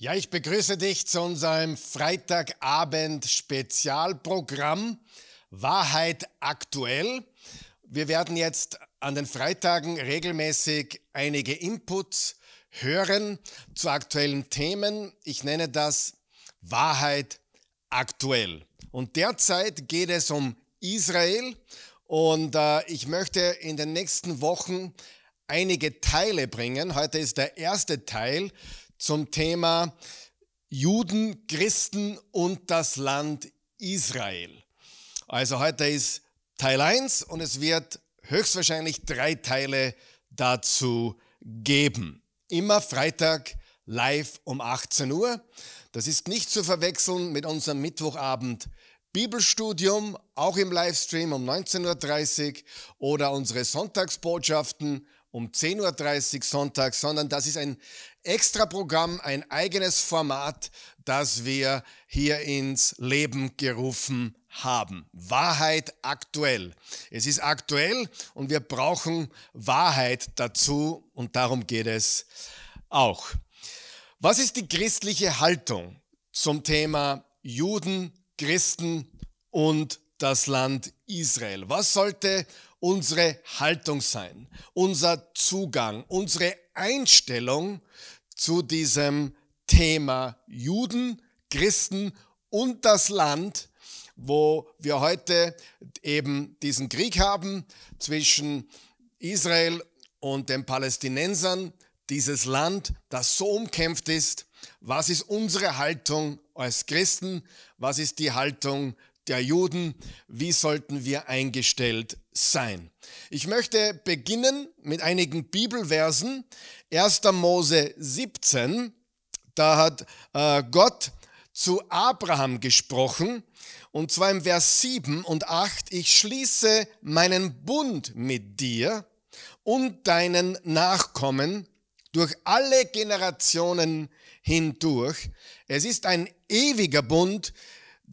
Ja, ich begrüße dich zu unserem Freitagabend-Spezialprogramm Wahrheit aktuell. Wir werden jetzt an den Freitagen regelmäßig einige Inputs hören zu aktuellen Themen. Ich nenne das Wahrheit aktuell. Und derzeit geht es um Israel und äh, ich möchte in den nächsten Wochen einige Teile bringen. Heute ist der erste Teil zum Thema Juden, Christen und das Land Israel. Also heute ist Teil 1 und es wird höchstwahrscheinlich drei Teile dazu geben. Immer Freitag live um 18 Uhr. Das ist nicht zu verwechseln mit unserem Mittwochabend Bibelstudium, auch im Livestream um 19.30 Uhr oder unsere Sonntagsbotschaften um 10.30 Uhr Sonntag, sondern das ist ein Extraprogramm, ein eigenes Format, das wir hier ins Leben gerufen haben. Wahrheit aktuell. Es ist aktuell und wir brauchen Wahrheit dazu und darum geht es auch. Was ist die christliche Haltung zum Thema Juden, Christen und das Land Israel? Was sollte unsere Haltung sein, unser Zugang, unsere Einstellung zu diesem Thema Juden, Christen und das Land, wo wir heute eben diesen Krieg haben zwischen Israel und den Palästinensern, dieses Land, das so umkämpft ist. Was ist unsere Haltung als Christen? Was ist die Haltung der Juden? Wie sollten wir eingestellt sein. Ich möchte beginnen mit einigen Bibelversen. 1. Mose 17, da hat äh, Gott zu Abraham gesprochen, und zwar im Vers 7 und 8, ich schließe meinen Bund mit dir und deinen Nachkommen durch alle Generationen hindurch. Es ist ein ewiger Bund,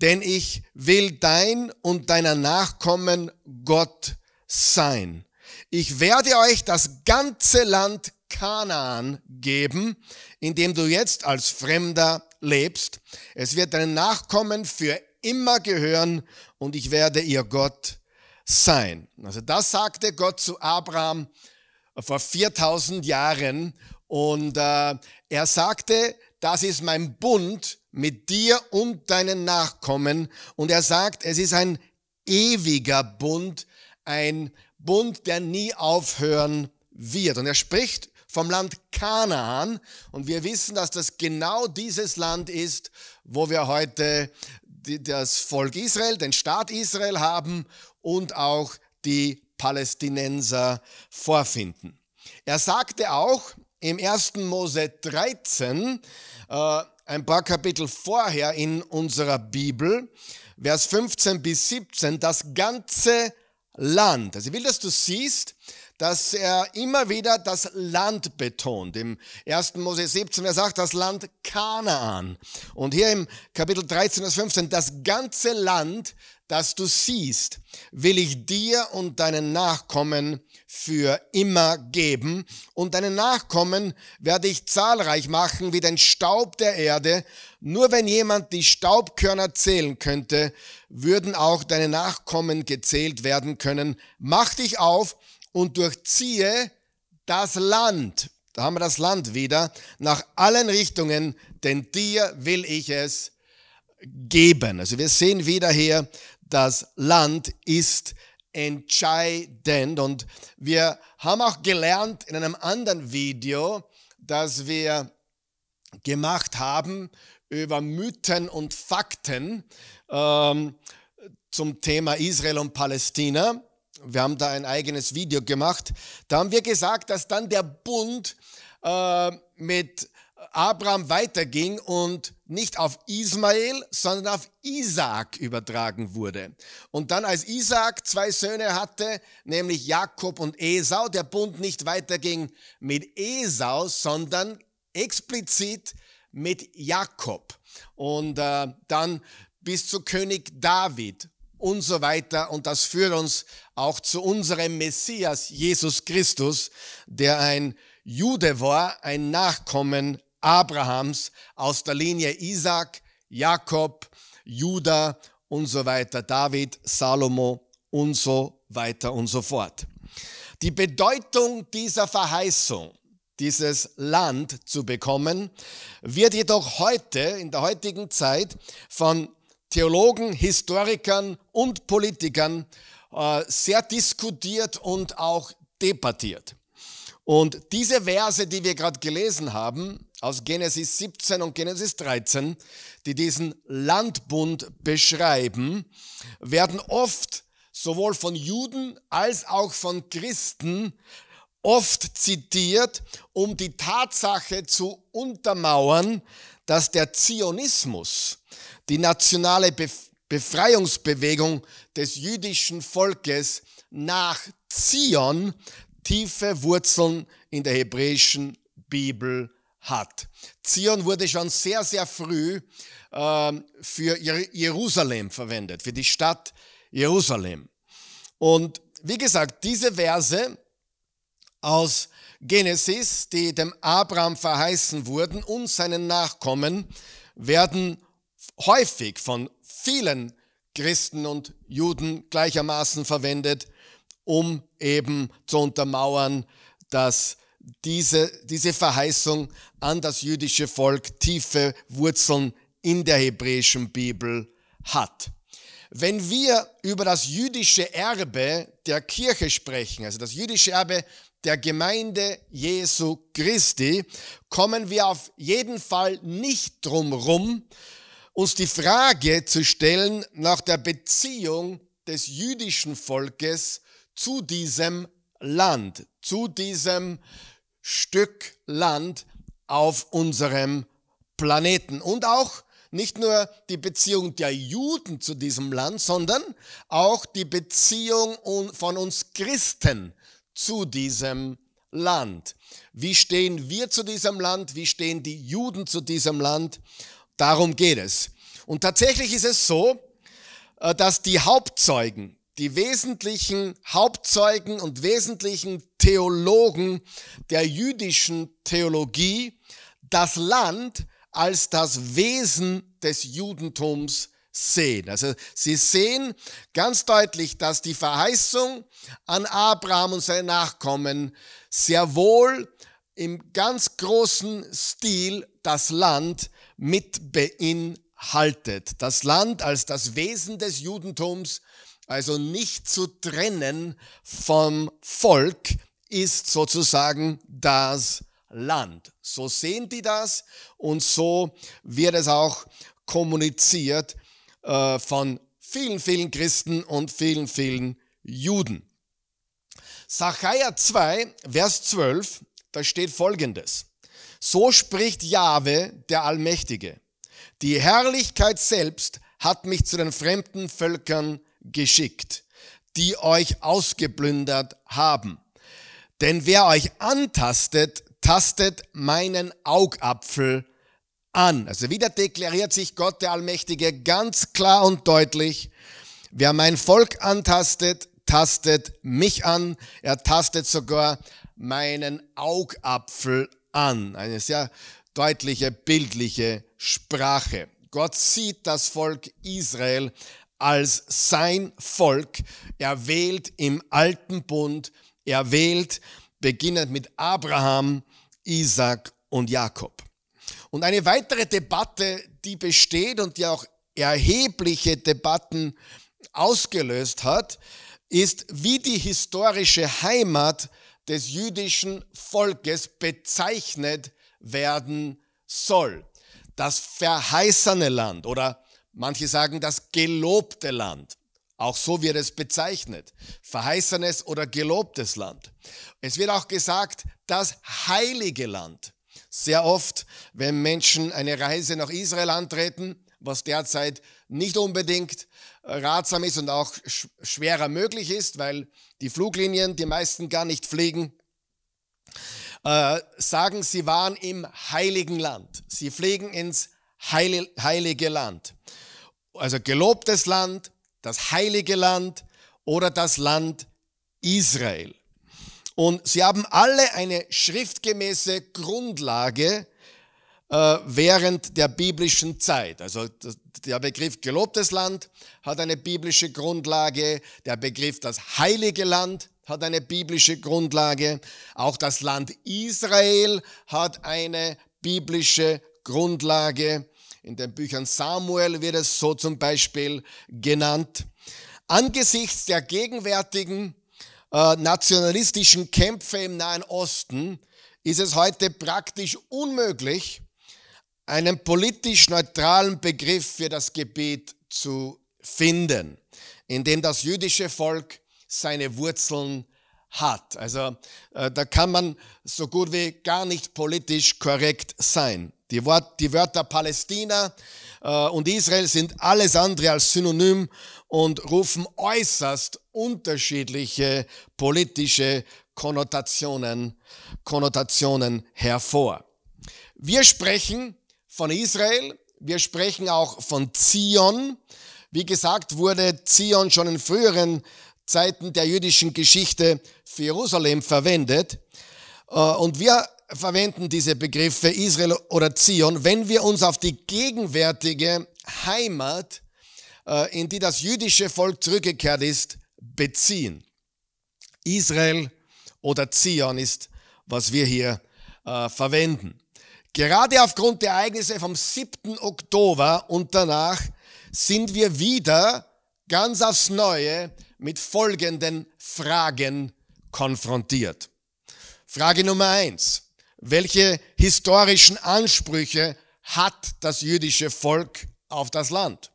denn ich will dein und deiner Nachkommen Gott sein. Ich werde euch das ganze Land Kanaan geben, in dem du jetzt als Fremder lebst. Es wird deinen Nachkommen für immer gehören und ich werde ihr Gott sein. Also das sagte Gott zu Abraham vor 4000 Jahren und äh, er sagte das ist mein Bund mit dir und deinen Nachkommen. Und er sagt, es ist ein ewiger Bund, ein Bund, der nie aufhören wird. Und er spricht vom Land Kanaan. Und wir wissen, dass das genau dieses Land ist, wo wir heute das Volk Israel, den Staat Israel haben und auch die Palästinenser vorfinden. Er sagte auch, im 1. Mose 13, äh, ein paar Kapitel vorher in unserer Bibel, Vers 15 bis 17, das ganze Land. Also ich will, dass du siehst, dass er immer wieder das Land betont. Im 1. Mose 17, er sagt das Land Kanaan. Und hier im Kapitel 13, Vers 15, das ganze Land das du siehst, will ich dir und deinen Nachkommen für immer geben, und deinen Nachkommen werde ich zahlreich machen wie den Staub der Erde. Nur wenn jemand die Staubkörner zählen könnte, würden auch deine Nachkommen gezählt werden können. Mach dich auf und durchziehe das Land. Da haben wir das Land wieder nach allen Richtungen, denn dir will ich es geben. Also wir sehen wieder hier, das Land ist entscheidend. Und wir haben auch gelernt in einem anderen Video, das wir gemacht haben über Mythen und Fakten ähm, zum Thema Israel und Palästina. Wir haben da ein eigenes Video gemacht. Da haben wir gesagt, dass dann der Bund äh, mit Abraham weiterging und nicht auf Ismael, sondern auf Isaak übertragen wurde. Und dann als Isaak zwei Söhne hatte, nämlich Jakob und Esau, der Bund nicht weiterging mit Esau, sondern explizit mit Jakob. Und äh, dann bis zu König David und so weiter. Und das führt uns auch zu unserem Messias, Jesus Christus, der ein Jude war, ein Nachkommen Abrahams aus der Linie Isaac, Jakob, Juda und so weiter, David, Salomo und so weiter und so fort. Die Bedeutung dieser Verheißung, dieses Land zu bekommen, wird jedoch heute, in der heutigen Zeit, von Theologen, Historikern und Politikern äh, sehr diskutiert und auch debattiert. Und diese Verse, die wir gerade gelesen haben, aus Genesis 17 und Genesis 13, die diesen Landbund beschreiben, werden oft sowohl von Juden als auch von Christen oft zitiert, um die Tatsache zu untermauern, dass der Zionismus, die nationale Befreiungsbewegung des jüdischen Volkes nach Zion, tiefe Wurzeln in der hebräischen Bibel hat. Zion wurde schon sehr, sehr früh ähm, für Jerusalem verwendet, für die Stadt Jerusalem. Und wie gesagt, diese Verse aus Genesis, die dem Abraham verheißen wurden und seinen Nachkommen, werden häufig von vielen Christen und Juden gleichermaßen verwendet, um eben zu untermauern, dass diese, diese Verheißung an das jüdische Volk tiefe Wurzeln in der hebräischen Bibel hat. Wenn wir über das jüdische Erbe der Kirche sprechen, also das jüdische Erbe der Gemeinde Jesu Christi, kommen wir auf jeden Fall nicht drum rum, uns die Frage zu stellen nach der Beziehung des jüdischen Volkes zu diesem Land, zu diesem Stück Land auf unserem Planeten. Und auch nicht nur die Beziehung der Juden zu diesem Land, sondern auch die Beziehung von uns Christen zu diesem Land. Wie stehen wir zu diesem Land? Wie stehen die Juden zu diesem Land? Darum geht es. Und tatsächlich ist es so, äh, dass die Hauptzeugen die wesentlichen Hauptzeugen und wesentlichen Theologen der jüdischen Theologie das Land als das Wesen des Judentums sehen. Also sie sehen ganz deutlich, dass die Verheißung an Abraham und seine Nachkommen sehr wohl im ganz großen Stil das Land mit beinhaltet. Das Land als das Wesen des Judentums also nicht zu trennen vom Volk, ist sozusagen das Land. So sehen die das und so wird es auch kommuniziert äh, von vielen, vielen Christen und vielen, vielen Juden. Sachaia 2, Vers 12, da steht folgendes. So spricht Jahwe, der Allmächtige. Die Herrlichkeit selbst hat mich zu den fremden Völkern geschickt, die euch ausgeplündert haben. Denn wer euch antastet, tastet meinen Augapfel an. Also wieder deklariert sich Gott der Allmächtige ganz klar und deutlich, wer mein Volk antastet, tastet mich an, er tastet sogar meinen Augapfel an. Eine sehr deutliche, bildliche Sprache. Gott sieht das Volk Israel als sein Volk erwählt im alten Bund, erwählt beginnend mit Abraham, Isaac und Jakob. Und eine weitere Debatte, die besteht und die auch erhebliche Debatten ausgelöst hat, ist, wie die historische Heimat des jüdischen Volkes bezeichnet werden soll. Das verheißene Land oder Manche sagen das gelobte Land. Auch so wird es bezeichnet. Verheißenes oder gelobtes Land. Es wird auch gesagt, das heilige Land. Sehr oft, wenn Menschen eine Reise nach Israel antreten, was derzeit nicht unbedingt ratsam ist und auch schwerer möglich ist, weil die Fluglinien die meisten gar nicht fliegen, äh, sagen, sie waren im heiligen Land. Sie fliegen ins heilige Land also gelobtes Land, das heilige Land oder das Land Israel. Und sie haben alle eine schriftgemäße Grundlage äh, während der biblischen Zeit. Also der Begriff gelobtes Land hat eine biblische Grundlage, der Begriff das heilige Land hat eine biblische Grundlage, auch das Land Israel hat eine biblische Grundlage in den Büchern Samuel wird es so zum Beispiel genannt. Angesichts der gegenwärtigen äh, nationalistischen Kämpfe im Nahen Osten ist es heute praktisch unmöglich, einen politisch neutralen Begriff für das Gebiet zu finden, in dem das jüdische Volk seine Wurzeln hat. Also äh, da kann man so gut wie gar nicht politisch korrekt sein. Die, Wort, die Wörter Palästina äh, und Israel sind alles andere als synonym und rufen äußerst unterschiedliche politische Konnotationen, Konnotationen hervor. Wir sprechen von Israel, wir sprechen auch von Zion. Wie gesagt, wurde Zion schon in früheren Zeiten der jüdischen Geschichte für Jerusalem verwendet. Äh, und wir verwenden diese Begriffe Israel oder Zion, wenn wir uns auf die gegenwärtige Heimat, äh, in die das jüdische Volk zurückgekehrt ist, beziehen. Israel oder Zion ist, was wir hier äh, verwenden. Gerade aufgrund der Ereignisse vom 7. Oktober und danach sind wir wieder ganz aufs Neue mit folgenden Fragen konfrontiert. Frage Nummer eins welche historischen Ansprüche hat das jüdische Volk auf das Land?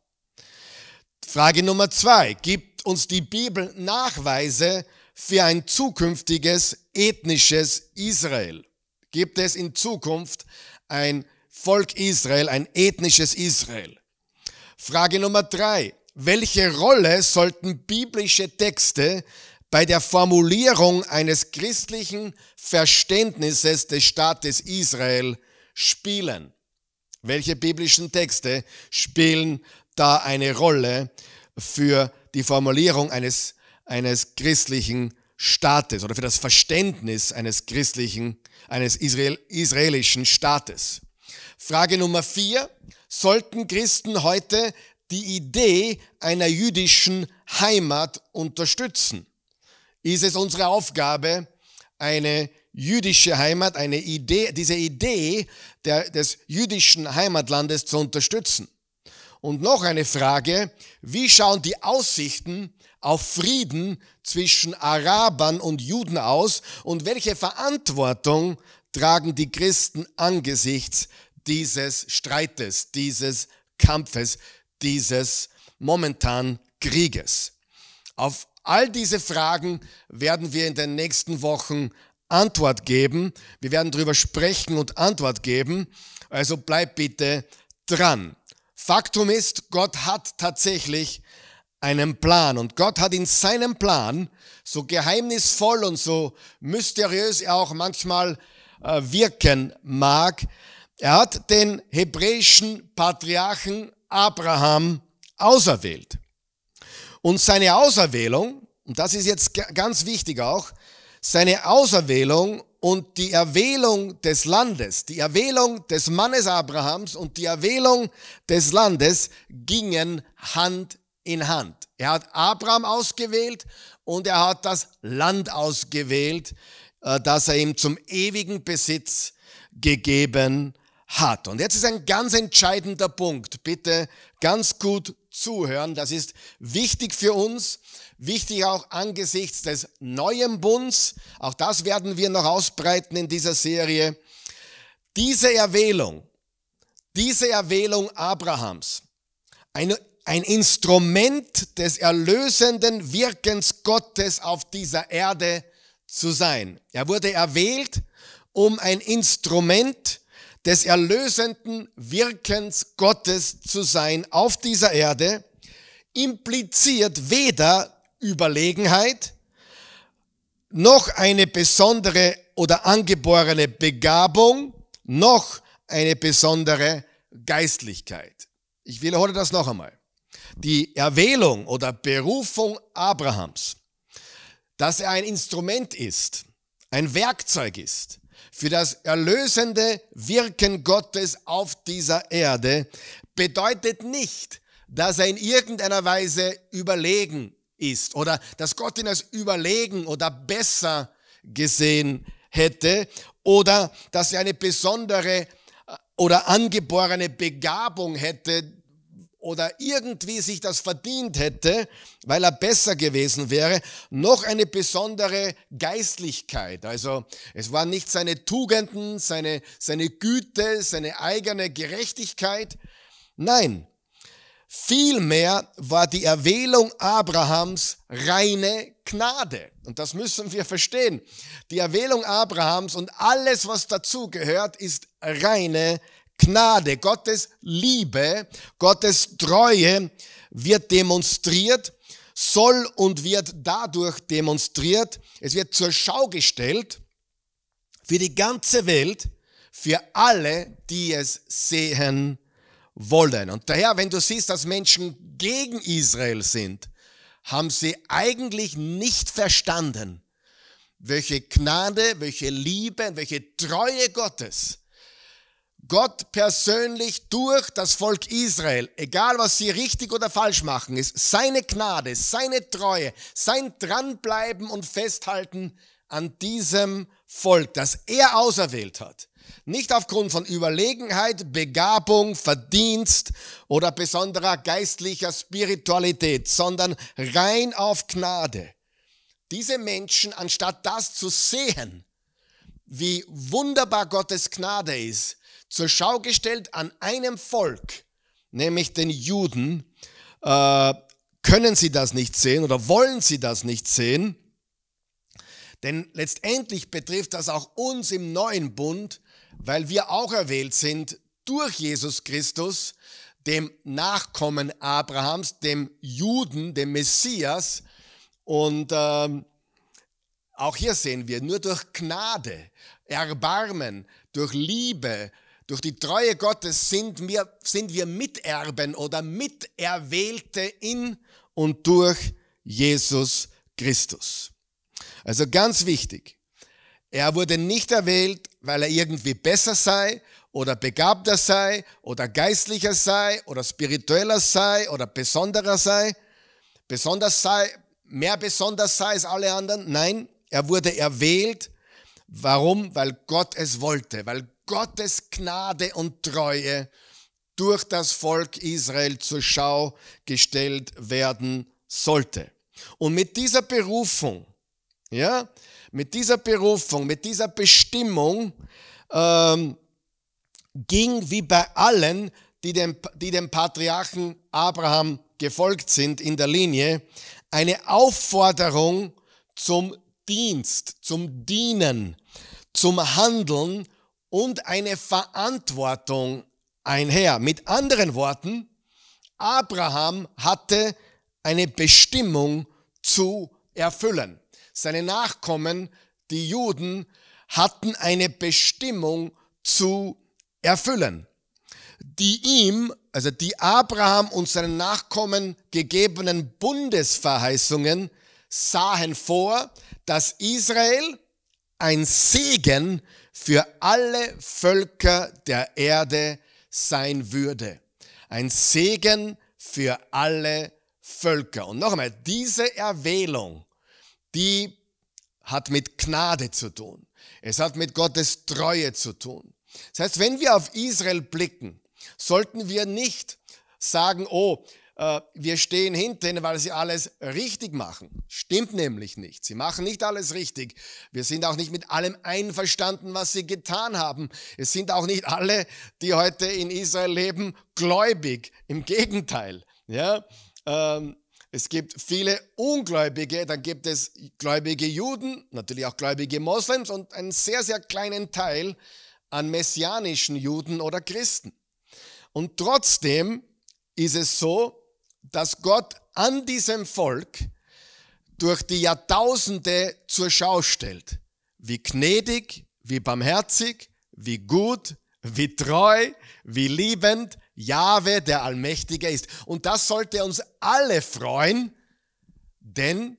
Frage Nummer zwei. Gibt uns die Bibel Nachweise für ein zukünftiges ethnisches Israel? Gibt es in Zukunft ein Volk Israel, ein ethnisches Israel? Frage Nummer drei. Welche Rolle sollten biblische Texte bei der Formulierung eines christlichen Verständnisses des Staates Israel spielen. Welche biblischen Texte spielen da eine Rolle für die Formulierung eines, eines christlichen Staates oder für das Verständnis eines christlichen, eines Israel, israelischen Staates? Frage Nummer vier. Sollten Christen heute die Idee einer jüdischen Heimat unterstützen? ist es unsere Aufgabe, eine jüdische Heimat, eine Idee, diese Idee der, des jüdischen Heimatlandes zu unterstützen. Und noch eine Frage, wie schauen die Aussichten auf Frieden zwischen Arabern und Juden aus und welche Verantwortung tragen die Christen angesichts dieses Streites, dieses Kampfes, dieses momentan Krieges? Auf All diese Fragen werden wir in den nächsten Wochen Antwort geben. Wir werden darüber sprechen und Antwort geben. Also bleib bitte dran. Faktum ist, Gott hat tatsächlich einen Plan und Gott hat in seinem Plan, so geheimnisvoll und so mysteriös er auch manchmal äh, wirken mag, er hat den hebräischen Patriarchen Abraham auserwählt. Und seine Auserwählung, und das ist jetzt ganz wichtig auch, seine Auserwählung und die Erwählung des Landes, die Erwählung des Mannes Abrahams und die Erwählung des Landes gingen Hand in Hand. Er hat Abraham ausgewählt und er hat das Land ausgewählt, äh, das er ihm zum ewigen Besitz gegeben hat. Und jetzt ist ein ganz entscheidender Punkt. Bitte ganz gut zuhören. Das ist wichtig für uns, wichtig auch angesichts des neuen Bunds. Auch das werden wir noch ausbreiten in dieser Serie. Diese Erwählung, diese Erwählung Abrahams, eine, ein Instrument des erlösenden Wirkens Gottes auf dieser Erde zu sein. Er wurde erwählt, um ein Instrument des erlösenden Wirkens Gottes zu sein auf dieser Erde impliziert weder Überlegenheit noch eine besondere oder angeborene Begabung noch eine besondere Geistlichkeit. Ich wiederhole das noch einmal. Die Erwählung oder Berufung Abrahams, dass er ein Instrument ist, ein Werkzeug ist, für das erlösende Wirken Gottes auf dieser Erde bedeutet nicht, dass er in irgendeiner Weise überlegen ist oder dass Gott ihn als überlegen oder besser gesehen hätte oder dass er eine besondere äh, oder angeborene Begabung hätte, oder irgendwie sich das verdient hätte, weil er besser gewesen wäre, noch eine besondere Geistlichkeit. Also es waren nicht seine Tugenden, seine, seine Güte, seine eigene Gerechtigkeit. Nein, vielmehr war die Erwählung Abrahams reine Gnade. Und das müssen wir verstehen. Die Erwählung Abrahams und alles, was dazugehört, ist reine Gnade, Gottes Liebe, Gottes Treue wird demonstriert, soll und wird dadurch demonstriert. Es wird zur Schau gestellt für die ganze Welt, für alle, die es sehen wollen. Und daher, wenn du siehst, dass Menschen gegen Israel sind, haben sie eigentlich nicht verstanden, welche Gnade, welche Liebe, welche Treue Gottes Gott persönlich durch das Volk Israel, egal was sie richtig oder falsch machen, ist seine Gnade, seine Treue, sein Dranbleiben und Festhalten an diesem Volk, das er auserwählt hat. Nicht aufgrund von Überlegenheit, Begabung, Verdienst oder besonderer geistlicher Spiritualität, sondern rein auf Gnade. Diese Menschen, anstatt das zu sehen, wie wunderbar Gottes Gnade ist, zur Schau gestellt an einem Volk, nämlich den Juden, äh, können sie das nicht sehen oder wollen sie das nicht sehen. Denn letztendlich betrifft das auch uns im neuen Bund, weil wir auch erwählt sind durch Jesus Christus, dem Nachkommen Abrahams, dem Juden, dem Messias. Und ähm, auch hier sehen wir, nur durch Gnade, Erbarmen, durch Liebe, durch die Treue Gottes sind wir, sind wir Miterben oder Miterwählte in und durch Jesus Christus. Also ganz wichtig. Er wurde nicht erwählt, weil er irgendwie besser sei oder begabter sei oder geistlicher sei oder spiritueller sei oder besonderer sei, besonders sei, mehr besonders sei als alle anderen. Nein, er wurde erwählt. Warum? Weil Gott es wollte, weil Gottes Gnade und Treue durch das Volk Israel zur Schau gestellt werden sollte. Und mit dieser Berufung, ja, mit dieser Berufung, mit dieser Bestimmung ähm, ging wie bei allen, die dem, die dem Patriarchen Abraham gefolgt sind in der Linie, eine Aufforderung zum Dienst, zum Dienen, zum Handeln und eine Verantwortung einher. Mit anderen Worten, Abraham hatte eine Bestimmung zu erfüllen. Seine Nachkommen, die Juden, hatten eine Bestimmung zu erfüllen, die ihm, also die Abraham und seinen Nachkommen gegebenen Bundesverheißungen sahen vor, dass Israel ein Segen für alle Völker der Erde sein würde. Ein Segen für alle Völker. Und noch einmal, diese Erwählung, die hat mit Gnade zu tun. Es hat mit Gottes Treue zu tun. Das heißt, wenn wir auf Israel blicken, sollten wir nicht sagen, oh, äh, wir stehen hinten, weil sie alles richtig machen. Stimmt nämlich nicht. Sie machen nicht alles richtig. Wir sind auch nicht mit allem einverstanden, was sie getan haben. Es sind auch nicht alle, die heute in Israel leben, gläubig. Im Gegenteil. Ja? Ähm, es gibt viele Ungläubige, dann gibt es gläubige Juden, natürlich auch gläubige Moslems und einen sehr, sehr kleinen Teil an messianischen Juden oder Christen. Und trotzdem ist es so, dass Gott an diesem Volk durch die Jahrtausende zur Schau stellt, wie gnädig, wie barmherzig, wie gut, wie treu, wie liebend Jahwe der Allmächtige ist. Und das sollte uns alle freuen, denn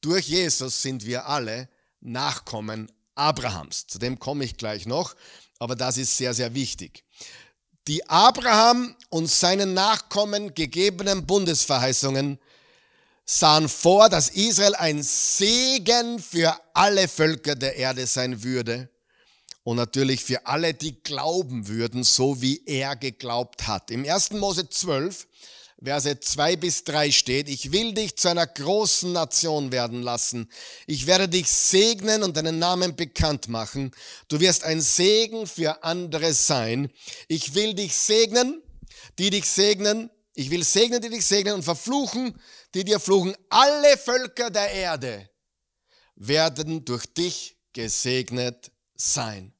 durch Jesus sind wir alle Nachkommen Abrahams. Zu dem komme ich gleich noch, aber das ist sehr, sehr wichtig die Abraham und seinen Nachkommen gegebenen Bundesverheißungen sahen vor, dass Israel ein Segen für alle Völker der Erde sein würde und natürlich für alle, die glauben würden, so wie er geglaubt hat. Im 1. Mose 12 Verse 2 bis 3 steht, ich will dich zu einer großen Nation werden lassen. Ich werde dich segnen und deinen Namen bekannt machen. Du wirst ein Segen für andere sein. Ich will dich segnen, die dich segnen. Ich will segnen, die dich segnen und verfluchen, die dir fluchen. Alle Völker der Erde werden durch dich gesegnet sein.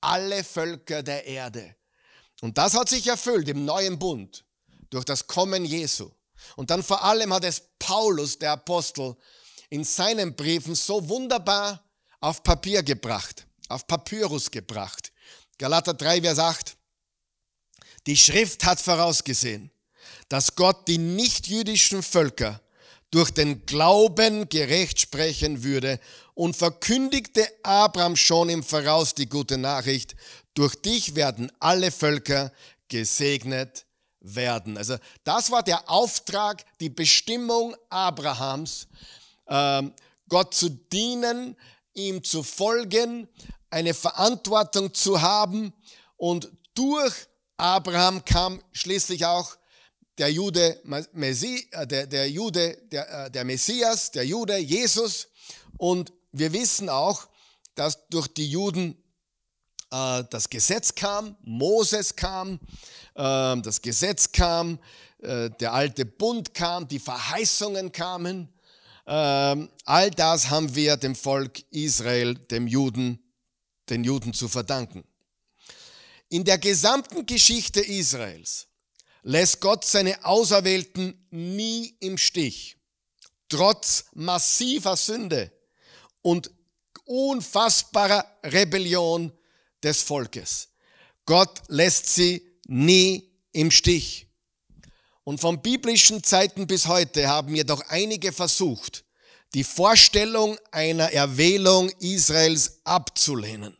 Alle Völker der Erde. Und das hat sich erfüllt im neuen Bund durch das Kommen Jesu. Und dann vor allem hat es Paulus, der Apostel, in seinen Briefen so wunderbar auf Papier gebracht, auf Papyrus gebracht. Galater 3, Vers 8. Die Schrift hat vorausgesehen, dass Gott die nichtjüdischen Völker durch den Glauben gerecht sprechen würde und verkündigte Abraham schon im Voraus die gute Nachricht, durch dich werden alle Völker gesegnet werden. Also das war der Auftrag, die Bestimmung Abrahams, ähm, Gott zu dienen, ihm zu folgen, eine Verantwortung zu haben. Und durch Abraham kam schließlich auch der Jude, äh, der, der, Jude der, äh, der Messias, der Jude Jesus. Und wir wissen auch, dass durch die Juden äh, das Gesetz kam, Moses kam, ähm, das Gesetz kam, äh, der alte Bund kam, die Verheißungen kamen. Ähm, all das haben wir dem Volk Israel, dem Juden, den Juden zu verdanken. In der gesamten Geschichte Israels lässt Gott seine Auserwählten nie im Stich. Trotz massiver Sünde und unfassbarer Rebellion des Volkes. Gott lässt sie nie im Stich. Und von biblischen Zeiten bis heute haben jedoch einige versucht, die Vorstellung einer Erwählung Israels abzulehnen.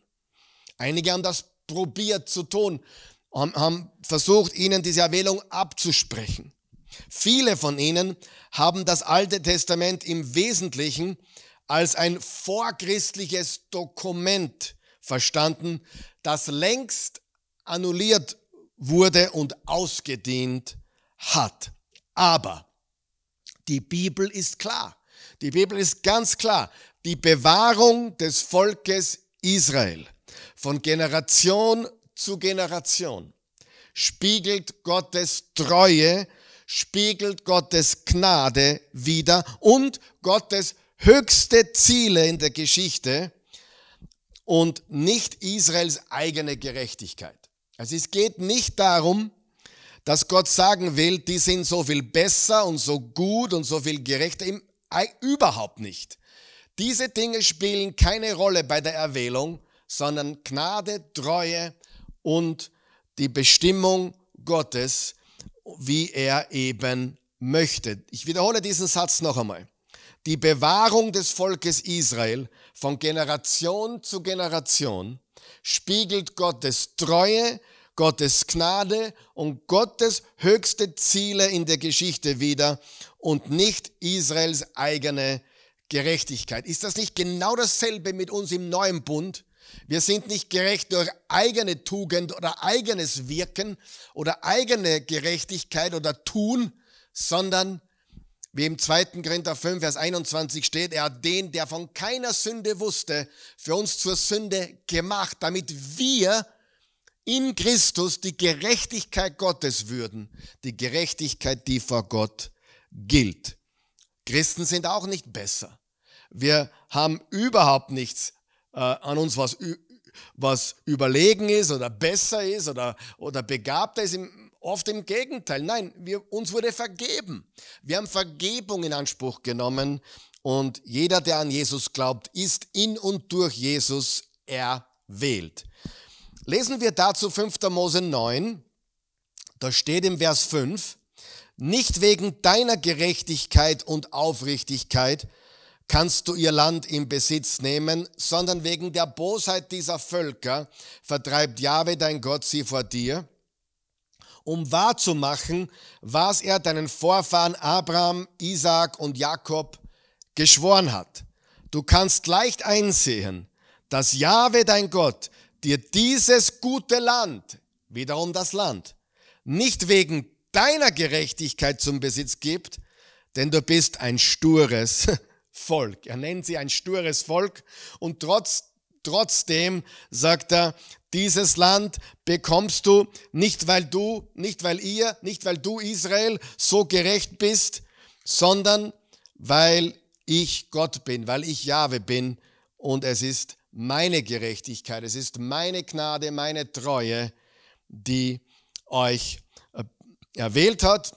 Einige haben das probiert zu tun, haben versucht, ihnen diese Erwählung abzusprechen. Viele von ihnen haben das Alte Testament im Wesentlichen als ein vorchristliches Dokument verstanden, das längst annulliert wurde und ausgedient hat. Aber die Bibel ist klar. Die Bibel ist ganz klar. Die Bewahrung des Volkes Israel von Generation zu Generation spiegelt Gottes Treue, spiegelt Gottes Gnade wider und Gottes höchste Ziele in der Geschichte und nicht Israels eigene Gerechtigkeit. Also es geht nicht darum, dass Gott sagen will, die sind so viel besser und so gut und so viel gerechter. Im, überhaupt nicht. Diese Dinge spielen keine Rolle bei der Erwählung, sondern Gnade, Treue und die Bestimmung Gottes, wie er eben möchte. Ich wiederhole diesen Satz noch einmal. Die Bewahrung des Volkes Israel von Generation zu Generation spiegelt Gottes Treue, Gottes Gnade und Gottes höchste Ziele in der Geschichte wieder und nicht Israels eigene Gerechtigkeit. Ist das nicht genau dasselbe mit uns im neuen Bund? Wir sind nicht gerecht durch eigene Tugend oder eigenes Wirken oder eigene Gerechtigkeit oder Tun, sondern wie im 2. Korinther 5, Vers 21 steht, er hat den, der von keiner Sünde wusste, für uns zur Sünde gemacht, damit wir in Christus die Gerechtigkeit Gottes würden, die Gerechtigkeit, die vor Gott gilt. Christen sind auch nicht besser. Wir haben überhaupt nichts äh, an uns, was, was überlegen ist oder besser ist oder, oder begabter ist. Im, oft im Gegenteil. Nein, wir, uns wurde vergeben. Wir haben Vergebung in Anspruch genommen und jeder, der an Jesus glaubt, ist in und durch Jesus erwählt. Lesen wir dazu 5. Mose 9. Da steht im Vers 5, nicht wegen deiner Gerechtigkeit und Aufrichtigkeit kannst du ihr Land in Besitz nehmen, sondern wegen der Bosheit dieser Völker vertreibt Jahwe dein Gott sie vor dir, um wahrzumachen, was er deinen Vorfahren Abraham, Isaak und Jakob geschworen hat. Du kannst leicht einsehen, dass Jahwe dein Gott dir dieses gute Land, wiederum das Land, nicht wegen deiner Gerechtigkeit zum Besitz gibt, denn du bist ein stures Volk. Er nennt sie ein stures Volk und trotz, trotzdem sagt er, dieses Land bekommst du nicht, weil du, nicht weil ihr, nicht weil du Israel so gerecht bist, sondern weil ich Gott bin, weil ich Jahwe bin und es ist meine Gerechtigkeit, es ist meine Gnade, meine Treue, die euch äh, erwählt hat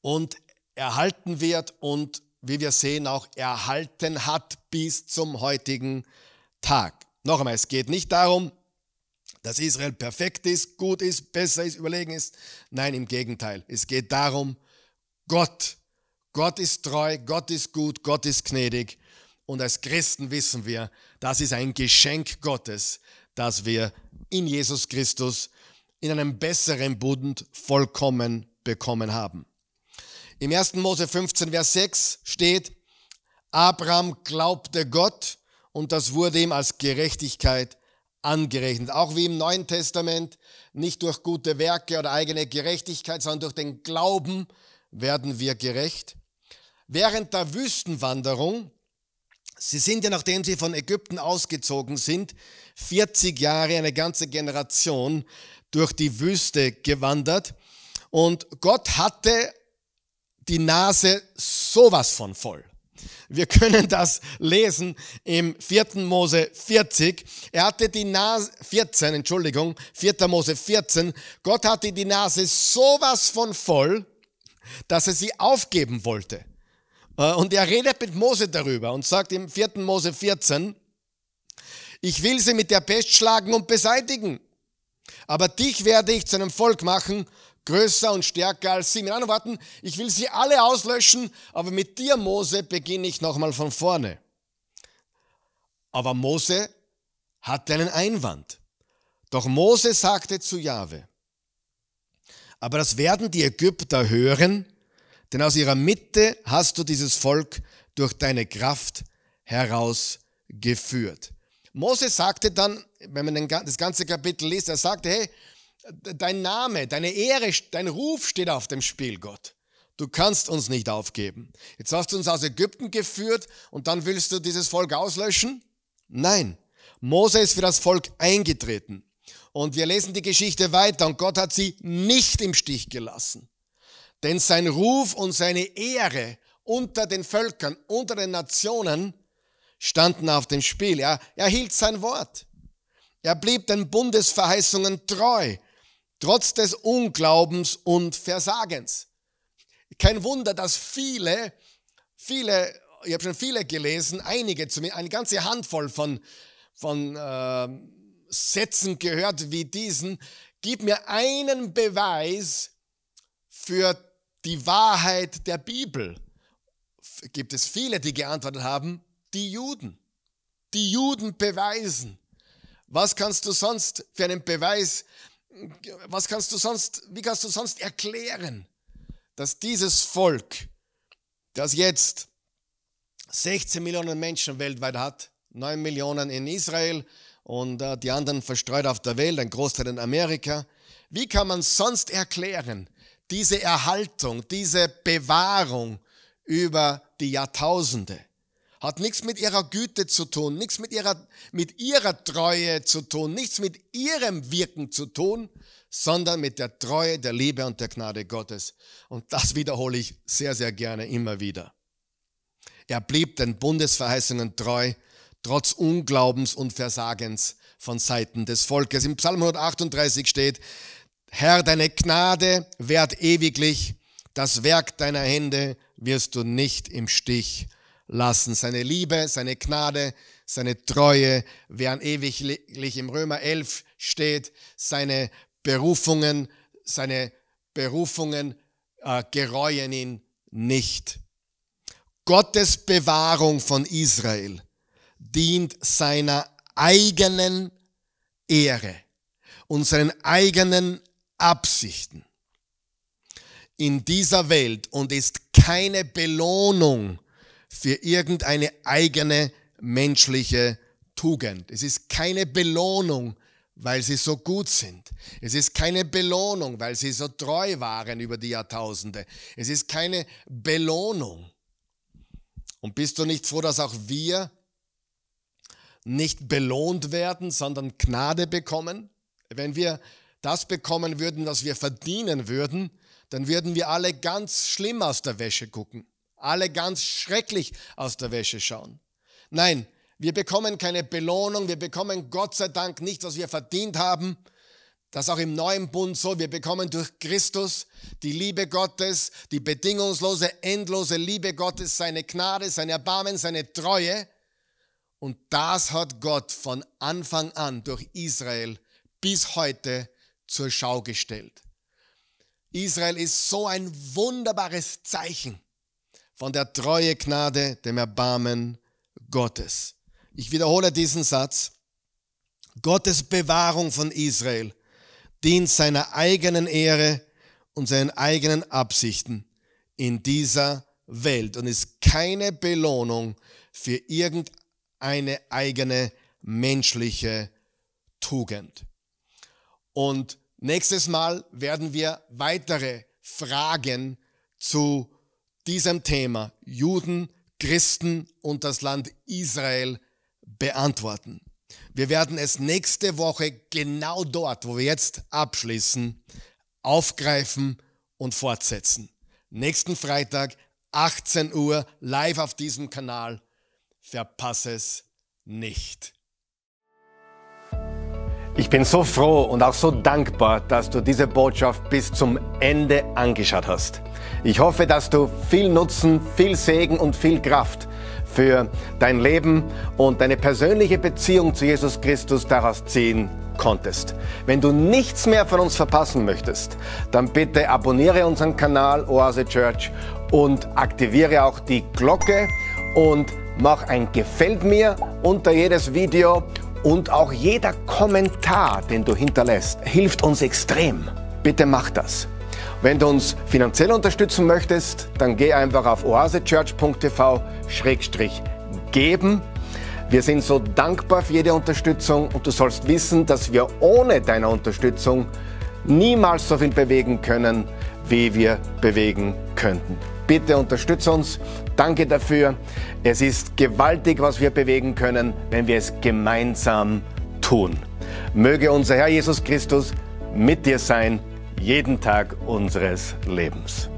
und erhalten wird und wie wir sehen auch erhalten hat bis zum heutigen Tag. Noch einmal, es geht nicht darum, dass Israel perfekt ist, gut ist, besser ist, überlegen ist. Nein, im Gegenteil. Es geht darum, Gott. Gott ist treu, Gott ist gut, Gott ist gnädig und als Christen wissen wir, das ist ein Geschenk Gottes, dass wir in Jesus Christus in einem besseren Bund vollkommen bekommen haben. Im 1. Mose 15, Vers 6 steht, Abraham glaubte Gott und das wurde ihm als Gerechtigkeit angerechnet. Auch wie im Neuen Testament, nicht durch gute Werke oder eigene Gerechtigkeit, sondern durch den Glauben werden wir gerecht. Während der Wüstenwanderung Sie sind ja, nachdem sie von Ägypten ausgezogen sind, 40 Jahre, eine ganze Generation durch die Wüste gewandert. Und Gott hatte die Nase sowas von voll. Wir können das lesen im 4. Mose 40. Er hatte die Nase, 14, Entschuldigung, 4. Mose 14. Gott hatte die Nase sowas von voll, dass er sie aufgeben wollte. Äh, und er redet mit Mose darüber und sagt im 4. Mose 14, ich will sie mit der Pest schlagen und beseitigen, aber dich werde ich zu einem Volk machen, größer und stärker als sie. Mit anderen Worten, ich will sie alle auslöschen, aber mit dir, Mose, beginne ich nochmal von vorne. Aber Mose hatte einen Einwand. Doch Mose sagte zu Jahwe, aber das werden die Ägypter hören denn aus ihrer Mitte hast du dieses Volk durch deine Kraft herausgeführt. Mose sagte dann, wenn man das ganze Kapitel liest, er sagte, hey, dein Name, deine Ehre, dein Ruf steht auf dem Spiel, Gott. Du kannst uns nicht aufgeben. Jetzt hast du uns aus Ägypten geführt und dann willst du dieses Volk auslöschen? Nein. Mose ist für das Volk eingetreten. Und wir lesen die Geschichte weiter und Gott hat sie nicht im Stich gelassen. Denn sein Ruf und seine Ehre unter den Völkern, unter den Nationen standen auf dem Spiel. Er, er hielt sein Wort. Er blieb den Bundesverheißungen treu, trotz des Unglaubens und Versagens. Kein Wunder, dass viele, viele, ich habe schon viele gelesen, einige, eine ganze Handvoll von, von äh, Sätzen gehört wie diesen, gib mir einen Beweis für die Wahrheit der Bibel, gibt es viele, die geantwortet haben, die Juden. Die Juden beweisen. Was kannst du sonst für einen Beweis, was kannst du sonst, wie kannst du sonst erklären, dass dieses Volk, das jetzt 16 Millionen Menschen weltweit hat, 9 Millionen in Israel und äh, die anderen verstreut auf der Welt, ein Großteil in Amerika, wie kann man sonst erklären, diese Erhaltung, diese Bewahrung über die Jahrtausende. Hat nichts mit ihrer Güte zu tun, nichts mit ihrer, mit ihrer Treue zu tun, nichts mit ihrem Wirken zu tun, sondern mit der Treue, der Liebe und der Gnade Gottes. Und das wiederhole ich sehr, sehr gerne immer wieder. Er blieb den Bundesverheißungen treu, trotz Unglaubens und Versagens von Seiten des Volkes. Im Psalm 138 steht, Herr, deine Gnade währt ewiglich, das Werk deiner Hände wirst du nicht im Stich lassen. Seine Liebe, seine Gnade, seine Treue wären ewiglich. Im Römer 11 steht, seine Berufungen, seine Berufungen äh, gereuen ihn nicht. Gottes Bewahrung von Israel dient seiner eigenen Ehre und seinen eigenen Absichten in dieser Welt und ist keine Belohnung für irgendeine eigene menschliche Tugend. Es ist keine Belohnung, weil sie so gut sind. Es ist keine Belohnung, weil sie so treu waren über die Jahrtausende. Es ist keine Belohnung. Und bist du nicht froh, dass auch wir nicht belohnt werden, sondern Gnade bekommen? Wenn wir das bekommen würden, was wir verdienen würden, dann würden wir alle ganz schlimm aus der Wäsche gucken, alle ganz schrecklich aus der Wäsche schauen. Nein, wir bekommen keine Belohnung, wir bekommen Gott sei Dank nicht, was wir verdient haben. Das auch im neuen Bund so. Wir bekommen durch Christus die Liebe Gottes, die bedingungslose, endlose Liebe Gottes, seine Gnade, sein Erbarmen, seine Treue. Und das hat Gott von Anfang an durch Israel bis heute zur Schau gestellt. Israel ist so ein wunderbares Zeichen von der Treue Gnade, dem Erbarmen Gottes. Ich wiederhole diesen Satz. Gottes Bewahrung von Israel dient seiner eigenen Ehre und seinen eigenen Absichten in dieser Welt und ist keine Belohnung für irgendeine eigene menschliche Tugend. Und nächstes Mal werden wir weitere Fragen zu diesem Thema Juden, Christen und das Land Israel beantworten. Wir werden es nächste Woche genau dort, wo wir jetzt abschließen, aufgreifen und fortsetzen. Nächsten Freitag, 18 Uhr, live auf diesem Kanal. Verpasse es nicht. Ich bin so froh und auch so dankbar, dass du diese Botschaft bis zum Ende angeschaut hast. Ich hoffe, dass du viel Nutzen, viel Segen und viel Kraft für dein Leben und deine persönliche Beziehung zu Jesus Christus daraus ziehen konntest. Wenn du nichts mehr von uns verpassen möchtest, dann bitte abonniere unseren Kanal Oase Church und aktiviere auch die Glocke und mach ein Gefällt mir unter jedes Video und auch jeder Kommentar, den du hinterlässt, hilft uns extrem. Bitte mach das. Wenn du uns finanziell unterstützen möchtest, dann geh einfach auf oasechurch.tv-geben. Wir sind so dankbar für jede Unterstützung und du sollst wissen, dass wir ohne deine Unterstützung niemals so viel bewegen können, wie wir bewegen könnten. Bitte unterstütze uns. Danke dafür. Es ist gewaltig, was wir bewegen können, wenn wir es gemeinsam tun. Möge unser Herr Jesus Christus mit dir sein, jeden Tag unseres Lebens.